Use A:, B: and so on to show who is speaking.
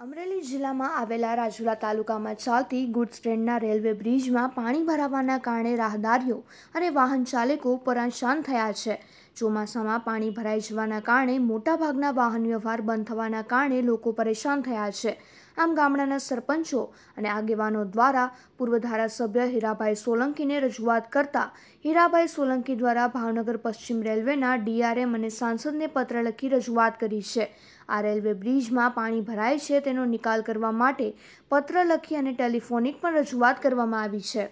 A: અમરેલી જિલ્લામાં આવેલા રાજુલા તાલુકામાં ચાલતી ગુડ્સ ટ્રેનના રેલવે બ્રિજમાં પાણી ભરાવાના કારણે રાહદારીઓ અને વાહન ચાલકો પરેશાન થયા છે ચોમાસામાં પાણી ભરાઈ જવાના કારણે મોટાભાગના વાહન વ્યવહાર બંધ થવાના કારણે લોકો પરેશાન થયા છે આમ ગામડાના સરપંચો અને આગેવાનો દ્વારા પૂર્વ ધારાસભ્ય હીરાભાઈ સોલંકીને રજૂઆત કરતા હીરાભાઈ સોલંકી દ્વારા ભાવનગર પશ્ચિમ રેલવેના ડીઆરએમ અને સાંસદને પત્ર લખી રજૂઆત કરી છે આ રેલવે બ્રિજમાં પાણી ભરાય છે તેનો નિકાલ કરવા માટે પત્ર લખી અને ટેલિફોનિક પણ રજૂઆત કરવામાં આવી છે